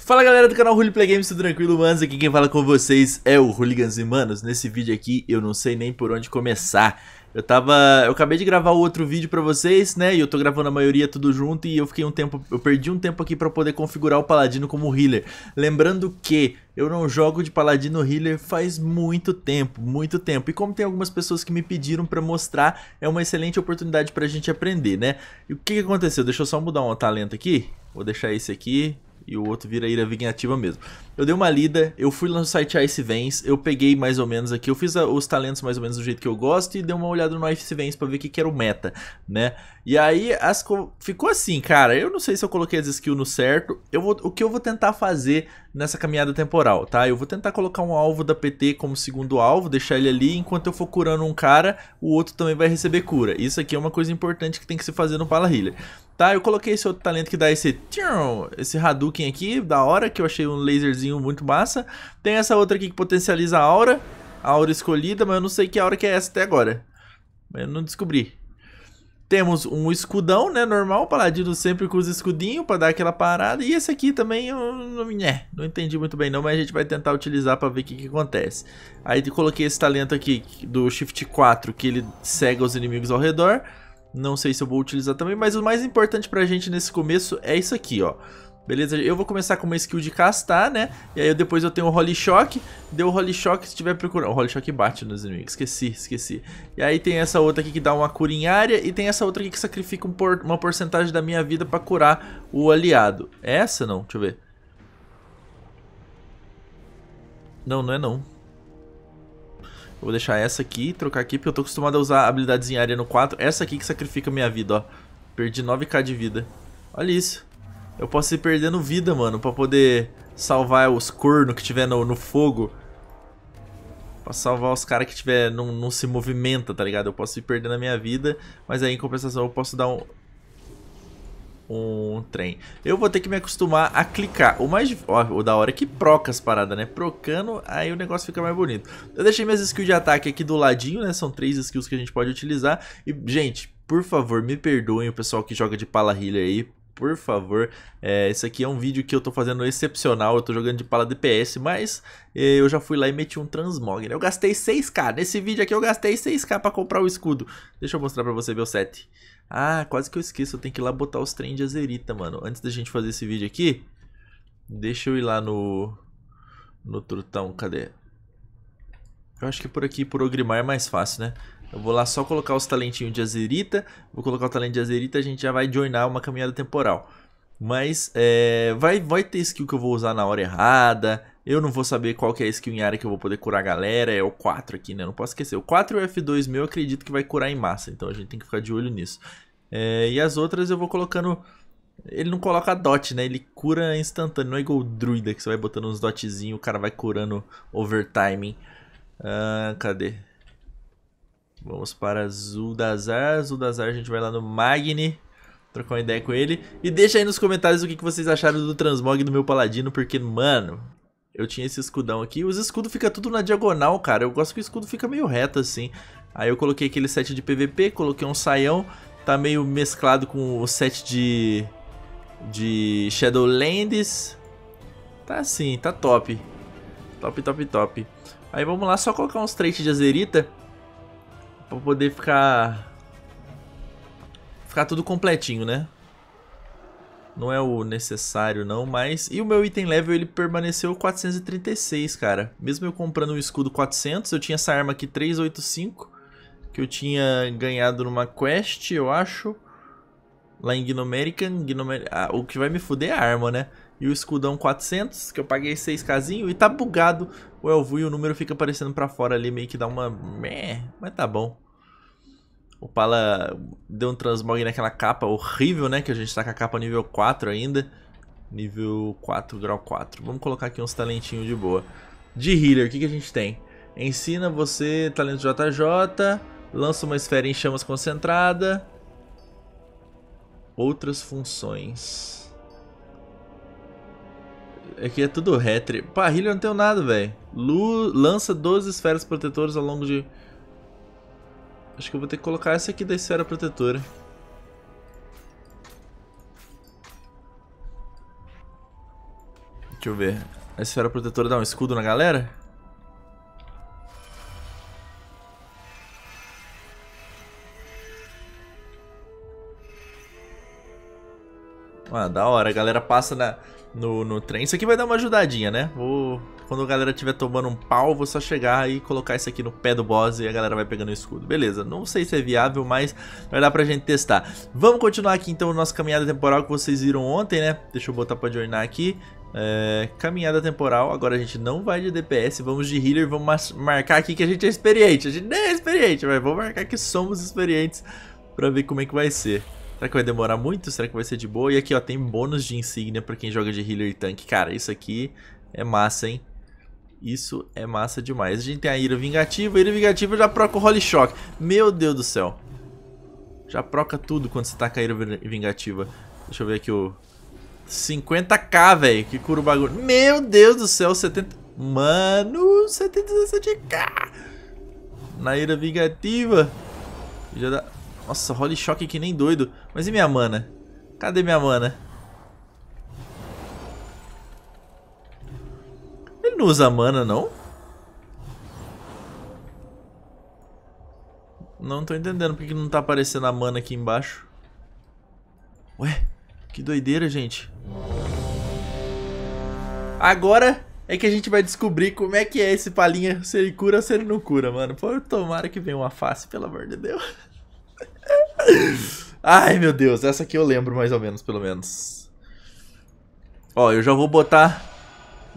Fala galera do canal Play Games, tudo tranquilo? Manos, aqui quem fala com vocês é o Hooligans e Manos. Nesse vídeo aqui eu não sei nem por onde começar. Eu tava... eu acabei de gravar outro vídeo pra vocês, né? E eu tô gravando a maioria tudo junto e eu fiquei um tempo... eu perdi um tempo aqui pra poder configurar o Paladino como healer. Lembrando que eu não jogo de Paladino Healer faz muito tempo, muito tempo. E como tem algumas pessoas que me pediram pra mostrar, é uma excelente oportunidade pra gente aprender, né? E o que, que aconteceu? Deixa eu só mudar um talento aqui. Vou deixar esse aqui, e o outro vira ira vingativa mesmo. Eu dei uma lida, eu fui lá no site Ice Vens, eu peguei mais ou menos aqui, eu fiz a, os talentos mais ou menos do jeito que eu gosto e dei uma olhada no Ice Vens pra ver o que, que era o meta, né? E aí as, ficou assim, cara, eu não sei se eu coloquei as skills no certo, eu vou, o que eu vou tentar fazer nessa caminhada temporal, tá? Eu vou tentar colocar um alvo da PT como segundo alvo, deixar ele ali, enquanto eu for curando um cara, o outro também vai receber cura. Isso aqui é uma coisa importante que tem que se fazer no Pala Healer. Tá, eu coloquei esse outro talento que dá esse esse Hadouken aqui, da hora, que eu achei um laserzinho muito massa. Tem essa outra aqui que potencializa a aura, a aura escolhida, mas eu não sei que aura que é essa até agora. Eu não descobri. Temos um escudão, né, normal, o paladino sempre com os escudinhos pra dar aquela parada. E esse aqui também, eu não, é, não entendi muito bem não, mas a gente vai tentar utilizar pra ver o que, que acontece. Aí coloquei esse talento aqui do Shift 4, que ele cega os inimigos ao redor. Não sei se eu vou utilizar também, mas o mais importante pra gente nesse começo é isso aqui, ó. Beleza? Eu vou começar com uma skill de castar, né? E aí depois eu tenho o Holy Shock. Deu o Holy Shock se tiver procurando. O Holy Shock bate nos inimigos. Esqueci, esqueci. E aí tem essa outra aqui que dá uma cura em área. E tem essa outra aqui que sacrifica um por... uma porcentagem da minha vida pra curar o aliado. É essa não? Deixa eu ver. Não, não é não. Eu vou deixar essa aqui, trocar aqui, porque eu tô acostumado a usar habilidades em área no 4. Essa aqui que sacrifica minha vida, ó. Perdi 9k de vida. Olha isso. Eu posso ir perdendo vida, mano, pra poder salvar os cornos que tiver no, no fogo. Pra salvar os caras que tiver não, não se movimenta, tá ligado? Eu posso ir perdendo a minha vida, mas aí em compensação eu posso dar um, um trem. Eu vou ter que me acostumar a clicar. O mais ó, o da hora é que proca as paradas, né? Procando, aí o negócio fica mais bonito. Eu deixei minhas skills de ataque aqui do ladinho, né? São três skills que a gente pode utilizar. E, gente, por favor, me perdoem o pessoal que joga de pala healer aí, por favor. É, esse aqui é um vídeo que eu tô fazendo excepcional, eu tô jogando de pala DPS, mas é, eu já fui lá e meti um transmog, né? Eu gastei 6k, nesse vídeo aqui eu gastei 6k pra comprar o escudo. Deixa eu mostrar pra você ver o set. Ah, quase que eu esqueço. Eu tenho que ir lá botar os trem de azerita, mano. Antes da gente fazer esse vídeo aqui, deixa eu ir lá no. No trutão, cadê? Eu acho que é por aqui, por Ogrimar, é mais fácil, né? Eu vou lá só colocar os talentinhos de azerita. Vou colocar o talento de azerita e a gente já vai joinar uma caminhada temporal. Mas é, vai, vai ter skill que eu vou usar na hora errada. Eu não vou saber qual que é a skill em área que eu vou poder curar a galera. É o 4 aqui, né? Não posso esquecer. O 4 e o F2 meu eu acredito que vai curar em massa. Então a gente tem que ficar de olho nisso. É, e as outras eu vou colocando... Ele não coloca dot, né? Ele cura instantâneo. Não é igual o druida que você vai botando uns dotzinhos. O cara vai curando overtime. Ah, cadê? Vamos para das Zuldazar a gente vai lá no Magni trocar uma ideia com ele. E deixa aí nos comentários o que, vocês acharam do transmog do meu paladino, porque, mano, eu tinha esse escudão aqui. Os escudos ficam tudo na diagonal, cara. Eu gosto que o escudo fica meio reto, assim. Aí eu coloquei aquele set de PVP, coloquei um saião. Tá meio mesclado com o set de... De Shadowlands. Tá assim, tá top. Top, top, top. Aí vamos lá, só colocar uns traits de azerita. Pra poder ficar ficar tudo completinho, né? Não é o necessário não, mas... E o meu item level ele permaneceu 436, cara. Mesmo eu comprando um escudo 400, eu tinha essa arma aqui 385, que eu tinha ganhado numa quest, eu acho. Lá em Gnomerican, Gnomer... Ah, o que vai me fuder é a arma, né? E o escudão 400, que eu paguei 6 casinho e tá bugado o Elvu e o número fica aparecendo pra fora ali, meio que dá uma... mas tá bom. O Pala deu um transmog naquela capa horrível, né? Que a gente tá com a capa nível 4 ainda. Nível 4, grau 4. Vamos colocar aqui uns talentinhos de boa. De healer, o que, que a gente tem? Ensina você talento JJ. Lança uma esfera em chamas concentrada. Outras funções. Aqui é tudo retri. Pá, healer não tem nada, velho. Lança 12 esferas protetoras ao longo de Acho que eu vou ter que colocar essa aqui da esfera protetora. Deixa eu ver. A esfera protetora dá um escudo na galera? Ah, da hora. A galera passa na, no, no trem. Isso aqui vai dar uma ajudadinha, né? Vou quando a galera tiver tomando um pau, vou só chegar e colocar isso aqui no pé do boss e a galera vai pegando o escudo. Beleza, não sei se é viável, mas vai dar pra gente testar. Vamos continuar aqui então nossa caminhada temporal que vocês viram ontem, né? Deixa eu botar pra joinar aqui. É, caminhada temporal, agora a gente não vai de DPS, vamos de healer, vamos marcar aqui que a gente é experiente, a gente nem é experiente, mas vamos marcar que somos experientes pra ver como é que vai ser. Será que vai demorar muito? Será que vai ser de boa? E aqui, ó, tem bônus de insígnia pra quem joga de healer e tanque. Cara, isso aqui é massa, hein? Isso é massa demais. A gente tem a Ira Vingativa. A Ira Vingativa já proca o Holy Shock. Meu Deus do céu. Já proca tudo quando você tá com a Ira Vingativa. Deixa eu ver aqui o... 50k, velho, que cura o bagulho. Meu Deus do céu, 70... Mano, 77 k Na Ira Vingativa. Já dá... Nossa, Holy Shock que nem doido. Mas e minha mana? Cadê minha mana? não usa mana, não? Não tô entendendo porque não tá aparecendo a mana aqui embaixo. Ué, que doideira, gente. Agora é que a gente vai descobrir como é que é esse palinha, se ele cura ou se ele não cura, mano. Pô, tomara que venha uma face, pelo amor de Deus. Ai, meu Deus, essa aqui eu lembro mais ou menos, pelo menos. Ó, eu já vou botar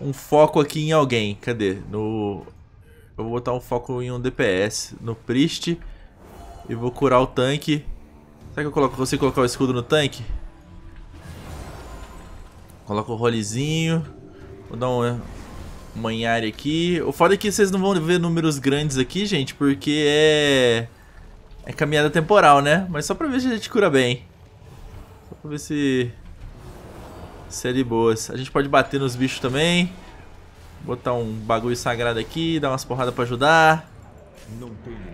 um foco aqui em alguém. Cadê? No. Eu vou botar um foco em um DPS. No Priest. E vou curar o tanque. Será que eu coloco, consigo colocar o escudo no tanque? Coloco o rolezinho. Vou dar um manhare aqui. O foda é que vocês não vão ver números grandes aqui, gente, porque é. É caminhada temporal, né? Mas só pra ver se a gente cura bem. Só pra ver se. Série boas. A gente pode bater nos bichos também. Botar um bagulho sagrado aqui, dar umas porradas pra ajudar.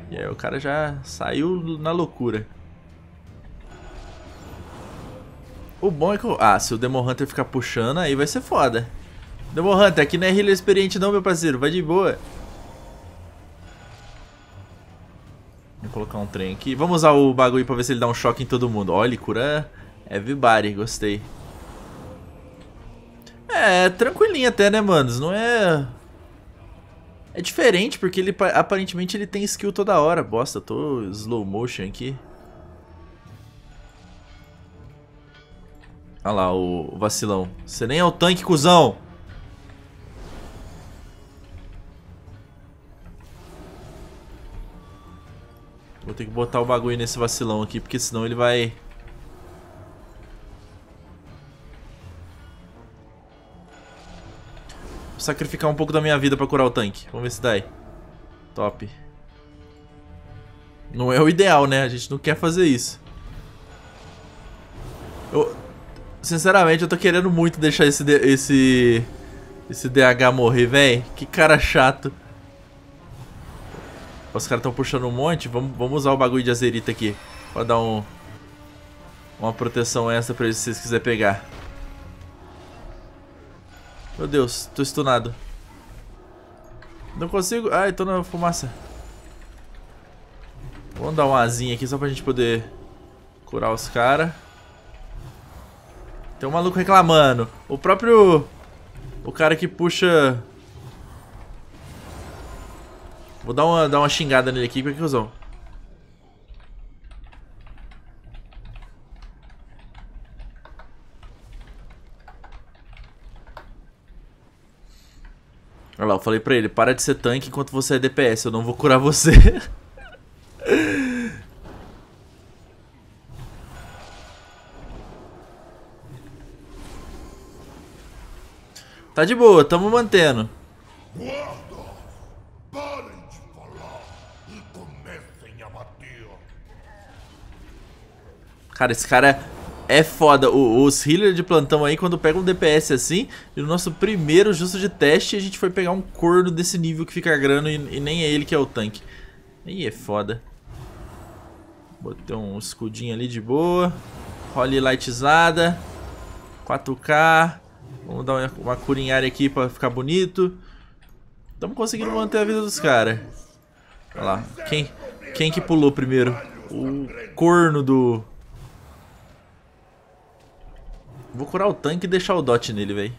E aí o cara já saiu na loucura. O bom é que... Ah, se o Demon Hunter ficar puxando, aí vai ser foda. Demon Hunter, aqui não é healer experiente não, meu parceiro. Vai de boa. Vou colocar um trem aqui. Vamos usar o bagulho pra ver se ele dá um choque em todo mundo. Olha, ele cura everybody. Gostei. É, é, tranquilinho até, né, manos? Não é. É diferente porque ele aparentemente ele tem skill toda hora. Bosta, tô slow motion aqui. Olha lá o vacilão. Você nem é o tanque, cuzão! Vou ter que botar o bagulho nesse vacilão aqui, porque senão ele vai sacrificar um pouco da minha vida pra curar o tanque. Vamos ver se dá aí. Top. Não é o ideal, né? A gente não quer fazer isso. Eu... Sinceramente, eu tô querendo muito deixar esse... Esse, esse DH morrer, véi. Que cara chato. Os caras estão puxando um monte. Vamos, vamos usar o bagulho de azerita aqui. Pra dar um... Uma proteção extra pra eles, se vocês quiserem pegar. Meu Deus, tô stunado. Não consigo... Ai, tô na fumaça. Vamos dar uma asinha aqui só pra gente poder curar os caras. Tem um maluco reclamando. O próprio... O cara que puxa... Vou dar uma, dar uma xingada nele aqui, que cuzão. Olha lá, eu falei pra ele, para de ser tanque enquanto você é DPS, eu não vou curar você. tá de boa, tamo mantendo. Cara, esse cara é... É foda, o, os healers de plantão aí, quando pegam um DPS assim, E no nosso primeiro justo de teste, a gente foi pegar um corno desse nível que fica grano e, e nem é ele que é o tanque. Aí é foda. Botei um escudinho ali de boa. Holly lightizada. 4K. Vamos dar uma, uma aqui pra ficar bonito. Estamos conseguindo manter a vida dos caras. Olha lá. Quem, quem que pulou primeiro? O corno do... Vou curar o tanque e deixar o dot nele, velho.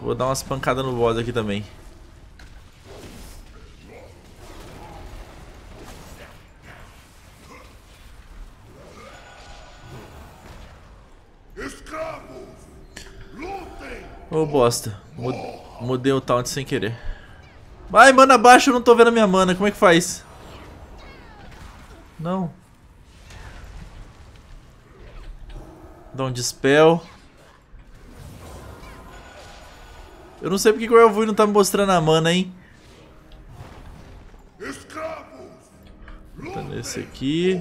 Vou dar umas pancadas no boss aqui também. Ô oh, bosta, mudei o taunt sem querer. Vai, mana abaixo, eu não tô vendo a minha mana, como é que faz? Não. Dá um dispel. Eu não sei porque o Elvui não tá me mostrando a mana, hein? Tá nesse aqui.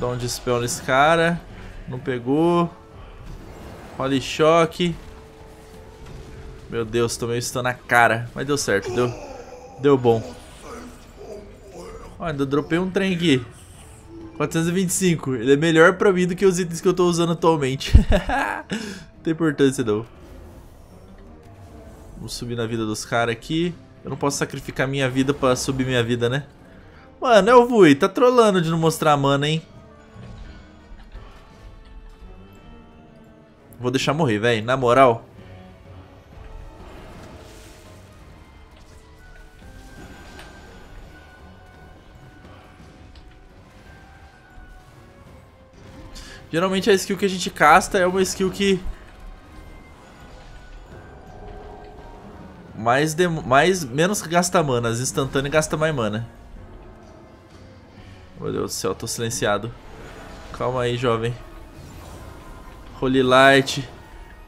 Dá um dispel nesse cara. Não pegou. Role choque. Meu Deus, tomei isso na cara. Mas deu certo, deu, deu bom. ainda dropei um trem aqui. 425. Ele é melhor pra mim do que os itens que eu tô usando atualmente. não tem importância, não. Vamos subir na vida dos caras aqui. Eu não posso sacrificar minha vida pra subir minha vida, né? Mano, é o Vui. Tá trolando de não mostrar a mana, hein? Vou deixar morrer, velho. Na moral... Geralmente a skill que a gente casta é uma skill que... Mais, de... mais Menos gasta mana, as instantâneas gasta mais mana. Meu Deus do céu, tô silenciado. Calma aí, jovem. Holy Light,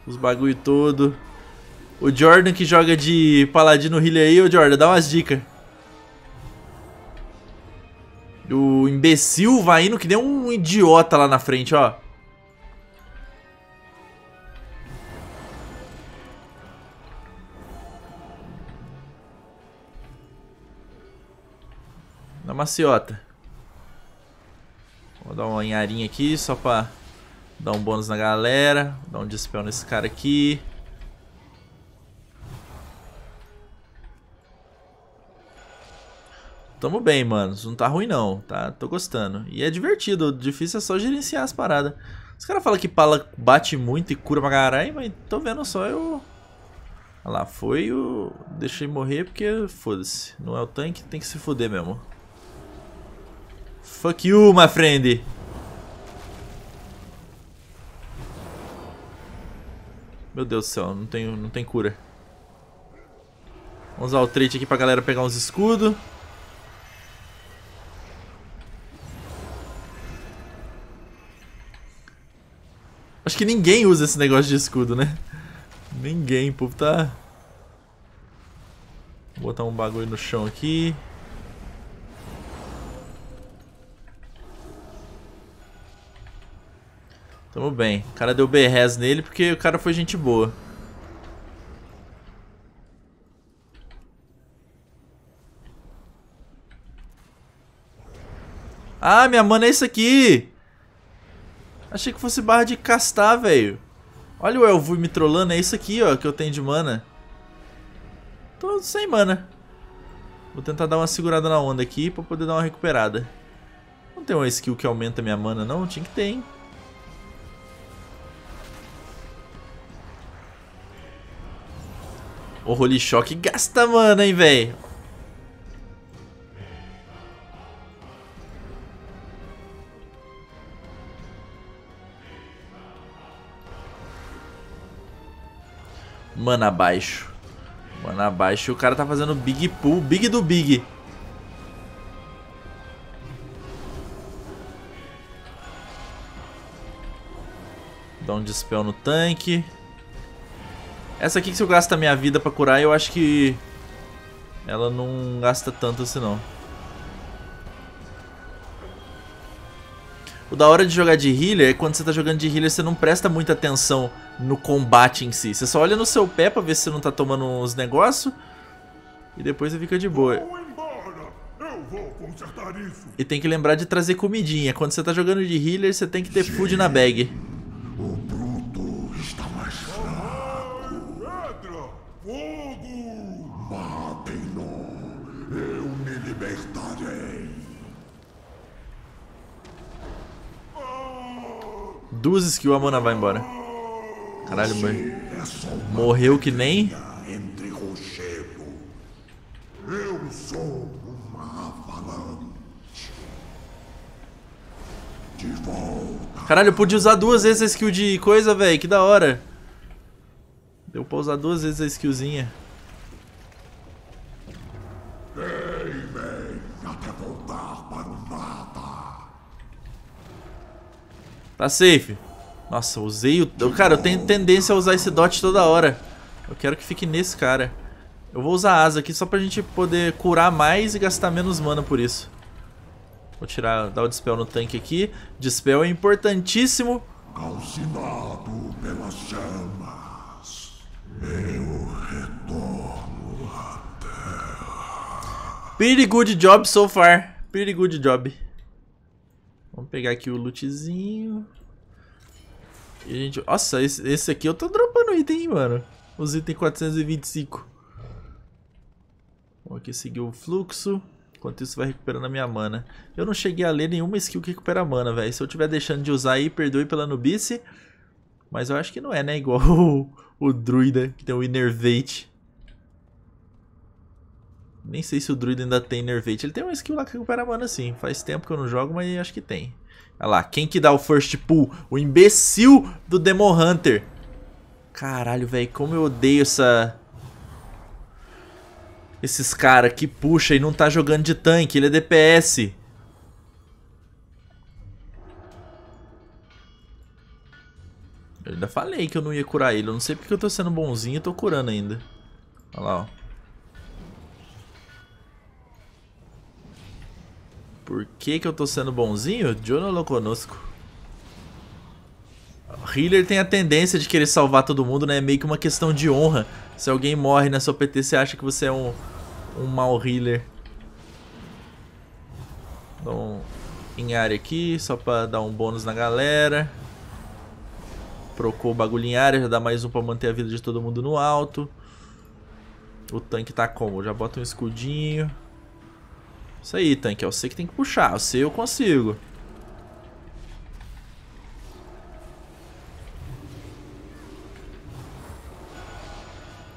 os bagulho todo. O Jordan que joga de paladino healer aí, ô Jordan, dá umas dicas. O imbecil vai indo que nem um idiota lá na frente, ó. Na maciota. Vou dar uma anharinha aqui só pra dar um bônus na galera. dar um dispel nesse cara aqui. tamo bem, mano. Isso não tá ruim, não. Tá, tô gostando. E é divertido. O difícil é só gerenciar as paradas. Os caras falam que pala bate muito e cura pra caralho, mas tô vendo só eu... Olha lá, foi o... Deixei morrer porque foda-se. Não é o tanque, tem que se foder mesmo. Fuck you, my friend! Meu Deus do céu, não tem, não tem cura. Vamos usar o trait aqui pra galera pegar uns escudos. Acho que ninguém usa esse negócio de escudo, né? Ninguém, povo tá... Vou botar um bagulho no chão aqui. Tamo bem. O cara deu berrez nele porque o cara foi gente boa. Ah, minha mana é isso aqui! Achei que fosse barra de castar, velho. Olha o Elvu me trollando, é isso aqui, ó, que eu tenho de mana. Tô sem mana. Vou tentar dar uma segurada na onda aqui pra poder dar uma recuperada. Não tem uma skill que aumenta minha mana, não? Tinha que ter, hein? O Holy Shock gasta mana, hein, velho? Mana abaixo. Mana abaixo. O cara tá fazendo big pull. Big do big. Dá um dispel no tanque. Essa aqui que se eu gasto a minha vida pra curar, eu acho que... Ela não gasta tanto assim, não. O da hora de jogar de healer é quando você tá jogando de healer, você não presta muita atenção no combate em si. Você só olha no seu pé pra ver se você não tá tomando uns negócios. E depois você fica de boa. E tem que lembrar de trazer comidinha. Quando você tá jogando de healer, você tem que ter Sim. food na bag. O bruto está mais fraco. Pedra! Fogo! Matem-no! Eu me libertarei. Duas que o Mona vai embora. Caralho, mano. Morreu que nem. Eu sou uma avalanche. De volta. Caralho, eu pude usar duas vezes a skill de coisa, velho. Que da hora. Deu pra usar duas vezes a skillzinha. Tá safe. Nossa, usei o... Cara, eu tenho tendência a usar esse dot toda hora. Eu quero que fique nesse cara. Eu vou usar asa aqui só pra gente poder curar mais e gastar menos mana por isso. Vou tirar, dar o dispel no tanque aqui. Dispel é importantíssimo. Calcinado pelas chamas, eu retorno à terra. Pretty good job so far. Pretty good job. Vamos pegar aqui o lootzinho. E a gente... Nossa, esse, esse aqui eu tô dropando item, hein, mano. Os itens 425. Vamos aqui seguir o fluxo. Enquanto isso vai recuperando a minha mana. Eu não cheguei a ler nenhuma skill que recupera mana, velho. Se eu tiver deixando de usar aí, perdoe pela nubice. Mas eu acho que não é, né? Igual o, o druida, que tem o Innervate. Nem sei se o druida ainda tem Innervate. Ele tem uma skill lá que recupera mana, sim. Faz tempo que eu não jogo, mas acho que tem. Olha lá, quem que dá o first pull? O imbecil do Demon Hunter. Caralho, velho, como eu odeio essa... Esses caras que puxa e não tá jogando de tanque, ele é DPS. Eu ainda falei que eu não ia curar ele, eu não sei porque eu tô sendo bonzinho e tô curando ainda. Olha lá, ó. Por que que eu tô sendo bonzinho? Jonolo é conosco. Healer tem a tendência de querer salvar todo mundo, né? É meio que uma questão de honra. Se alguém morre na sua PT, você acha que você é um, um mau healer. Então, em área aqui, só pra dar um bônus na galera. Procou o bagulho em área, já dá mais um pra manter a vida de todo mundo no alto. O tanque tá como? Já bota um escudinho. Isso aí, tanque. É você que tem que puxar. É você eu consigo.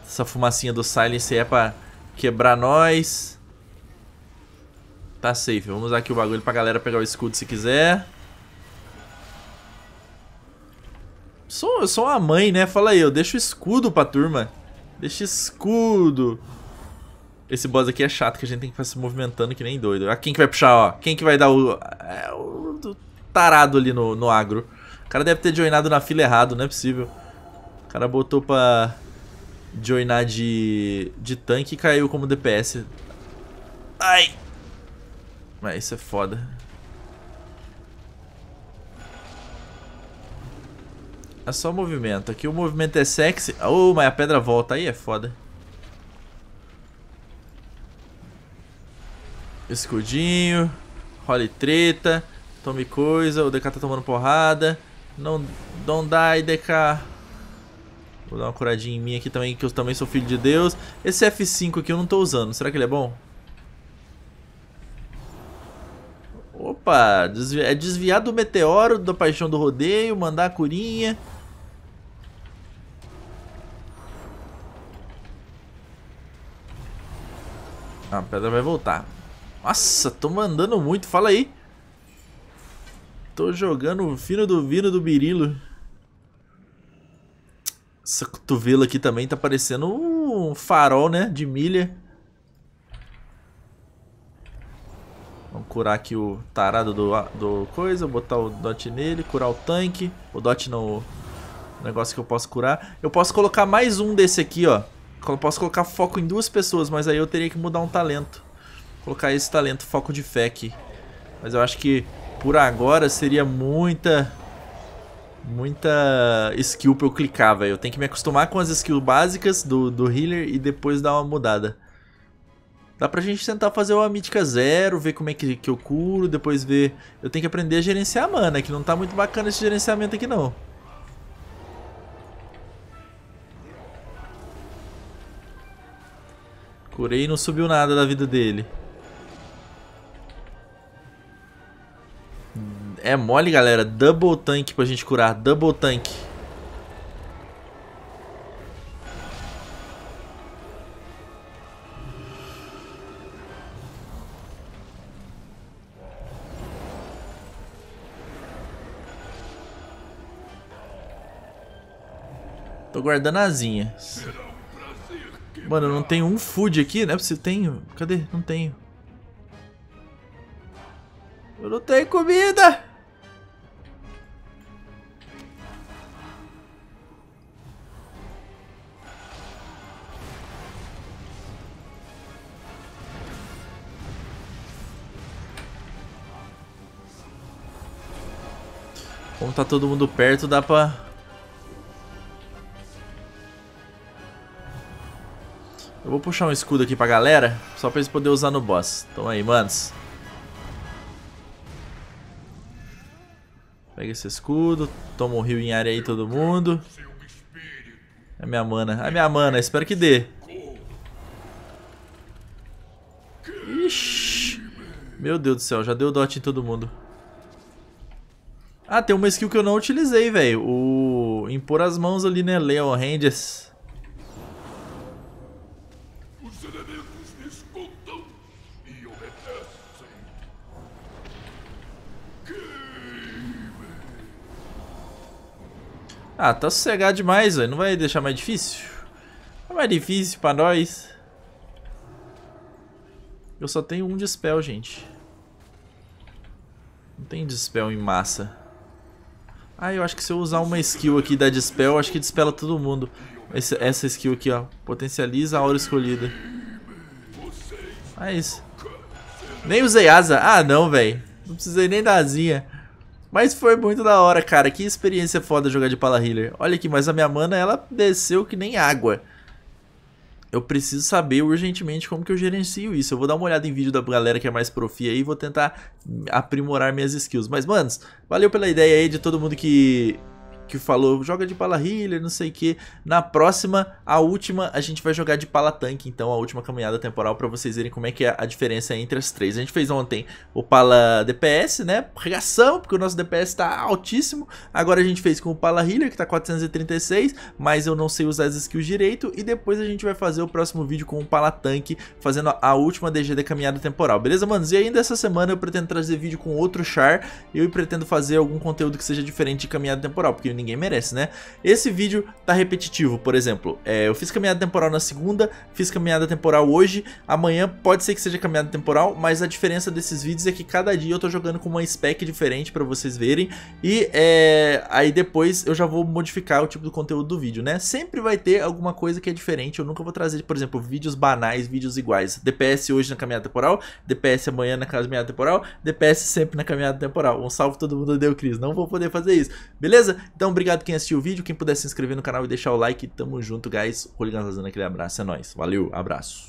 Essa fumacinha do Silence é pra quebrar nós. Tá safe. Vamos usar aqui o bagulho pra galera pegar o escudo se quiser. Sou, eu sou uma mãe, né? Fala aí, eu deixo escudo pra turma. Deixa escudo. Esse boss aqui é chato, que a gente tem que ficar se movimentando que nem doido. Ah, quem que vai puxar, ó? Quem que vai dar o... É, o tarado ali no, no agro. O cara deve ter joinado na fila errado, não é possível. O cara botou pra joinar de, de tanque e caiu como DPS. Ai! Mas isso é foda. É só movimento. Aqui o movimento é sexy. Oh, mas a pedra volta. Aí é foda. Escudinho. Role treta. Tome coisa. O DK tá tomando porrada. Não, dá dai, DK. Vou dar uma curadinha em mim aqui também, que eu também sou filho de Deus. Esse F5 aqui eu não tô usando. Será que ele é bom? Opa, desvi é desviar do meteoro, da paixão do rodeio, mandar a curinha. Ah, a pedra vai voltar. Nossa, tô mandando muito, fala aí. Tô jogando o fino do vino do birilo. Essa cotovela aqui também tá parecendo um farol, né? De milha. Vamos curar aqui o tarado do, do coisa, botar o dot nele, curar o tanque. O dot no negócio que eu posso curar. Eu posso colocar mais um desse aqui, ó. Eu posso colocar foco em duas pessoas, mas aí eu teria que mudar um talento colocar esse talento foco de fé aqui. Mas eu acho que por agora seria muita muita skill pra eu clicar, velho. Eu tenho que me acostumar com as skills básicas do, do healer e depois dar uma mudada. Dá pra gente tentar fazer uma mítica zero, ver como é que, que eu curo, depois ver... Eu tenho que aprender a gerenciar mana, que não tá muito bacana esse gerenciamento aqui não. Curei e não subiu nada da vida dele. É mole, galera. Double tank pra gente curar. Double tank. Tô guardando asinhas. Mano, eu não tenho um food aqui, né? Você tem? Cadê? Não tenho. Eu não tenho comida! tá todo mundo perto, dá pra... Eu vou puxar um escudo aqui pra galera, só pra eles poderem usar no boss. Então aí, manos. Pega esse escudo, toma um rio em área aí todo mundo. é minha mana, é minha mana, espero que dê. Ixi. Meu Deus do céu, já deu dot em todo mundo. Ah, tem uma skill que eu não utilizei, velho. O impor as mãos ali, né, Leo Rangers. Os elementos escutam e obedecem. Ah, tá sossegado demais, velho. Não vai deixar mais difícil? É mais difícil pra nós. Eu só tenho um dispel, gente. Não tem dispel em massa. Ah, eu acho que se eu usar uma skill aqui da Dispel, acho que dispela todo mundo. Esse, essa skill aqui, ó. Potencializa a aura escolhida. Ah, isso. Nem usei asa. Ah, não, velho. Não precisei nem da asinha. Mas foi muito da hora, cara. Que experiência foda jogar de Pala Healer. Olha aqui, mas a minha mana, ela desceu que nem água eu preciso saber urgentemente como que eu gerencio isso. Eu vou dar uma olhada em vídeo da galera que é mais profi aí e vou tentar aprimorar minhas skills. Mas, manos, valeu pela ideia aí de todo mundo que que falou, joga de pala healer, não sei o que. Na próxima, a última, a gente vai jogar de pala tanque, então a última caminhada temporal para vocês verem como é que é a diferença entre as três. A gente fez ontem o pala DPS, né? Reação, porque o nosso DPS tá altíssimo. Agora a gente fez com o pala healer, que tá 436, mas eu não sei usar as skills direito. E depois a gente vai fazer o próximo vídeo com o pala tanque, fazendo a última DG da caminhada temporal, beleza, manos? E ainda essa semana eu pretendo trazer vídeo com outro char, eu pretendo fazer algum conteúdo que seja diferente de caminhada temporal, porque ninguém merece, né? Esse vídeo tá repetitivo, por exemplo, é, eu fiz caminhada temporal na segunda, fiz caminhada temporal hoje, amanhã pode ser que seja caminhada temporal, mas a diferença desses vídeos é que cada dia eu tô jogando com uma spec diferente pra vocês verem, e é, aí depois eu já vou modificar o tipo do conteúdo do vídeo, né? Sempre vai ter alguma coisa que é diferente, eu nunca vou trazer, por exemplo, vídeos banais, vídeos iguais. DPS hoje na caminhada temporal, DPS amanhã na caminhada temporal, DPS sempre na caminhada temporal. Um salve todo mundo, deu Cris, não vou poder fazer isso, beleza? Então então, obrigado quem assistiu o vídeo, quem puder se inscrever no canal e deixar o like. Tamo junto, guys. Roligans fazendo aquele abraço, é nóis. Valeu, abraço.